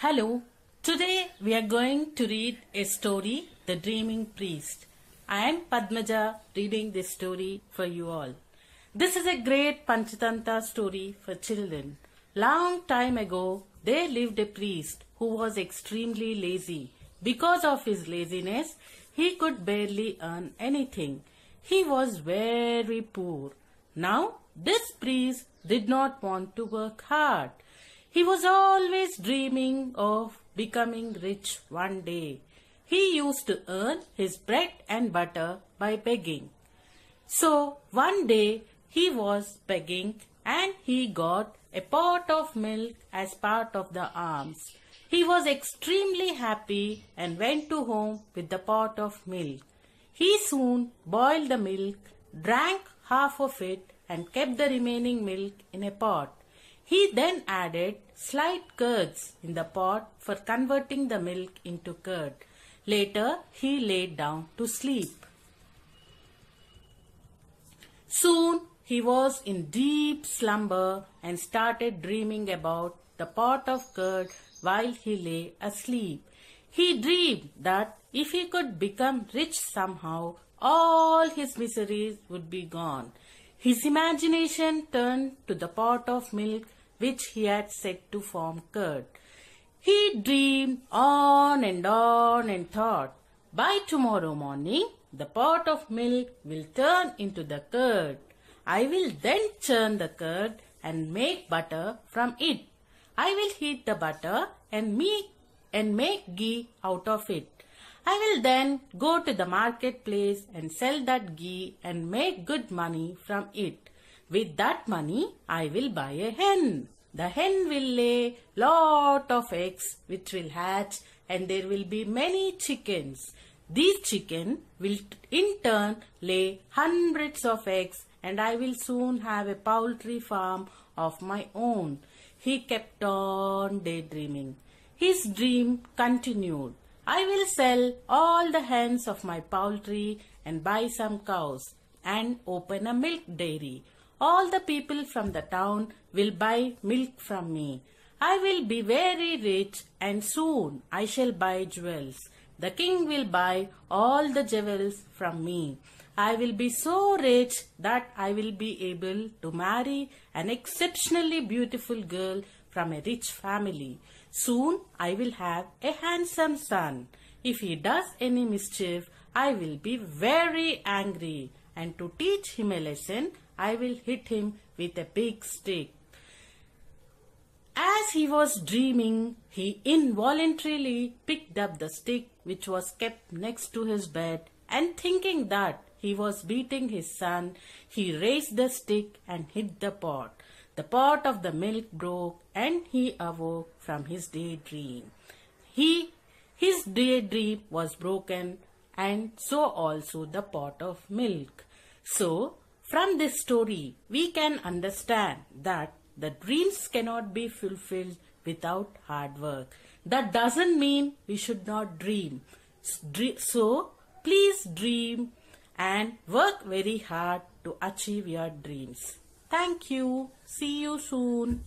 Hello, today we are going to read a story, The Dreaming Priest. I am Padmaja reading this story for you all. This is a great Panchatantra story for children. Long time ago, there lived a priest who was extremely lazy. Because of his laziness, he could barely earn anything. He was very poor. Now, this priest did not want to work hard. He was always dreaming of becoming rich one day. He used to earn his bread and butter by begging. So one day he was begging and he got a pot of milk as part of the alms. He was extremely happy and went to home with the pot of milk. He soon boiled the milk, drank half of it and kept the remaining milk in a pot. He then added slight curds in the pot for converting the milk into curd. Later, he laid down to sleep. Soon, he was in deep slumber and started dreaming about the pot of curd while he lay asleep. He dreamed that if he could become rich somehow, all his miseries would be gone. His imagination turned to the pot of milk which he had set to form curd. He dreamed on and on and thought, by tomorrow morning, the pot of milk will turn into the curd. I will then churn the curd and make butter from it. I will heat the butter and make, and make ghee out of it. I will then go to the marketplace and sell that ghee and make good money from it. With that money, I will buy a hen. The hen will lay lot of eggs which will hatch and there will be many chickens. These chicken will in turn lay hundreds of eggs and I will soon have a poultry farm of my own. He kept on daydreaming. His dream continued. I will sell all the hens of my poultry and buy some cows and open a milk dairy all the people from the town will buy milk from me. I will be very rich and soon I shall buy jewels. The king will buy all the jewels from me. I will be so rich that I will be able to marry an exceptionally beautiful girl from a rich family. Soon I will have a handsome son. If he does any mischief, I will be very angry. And to teach him a lesson, I will hit him with a big stick. As he was dreaming, he involuntarily picked up the stick which was kept next to his bed and thinking that he was beating his son, he raised the stick and hit the pot. The pot of the milk broke and he awoke from his daydream. He, his daydream was broken and so also the pot of milk. So from this story, we can understand that the dreams cannot be fulfilled without hard work. That doesn't mean we should not dream. So, please dream and work very hard to achieve your dreams. Thank you. See you soon.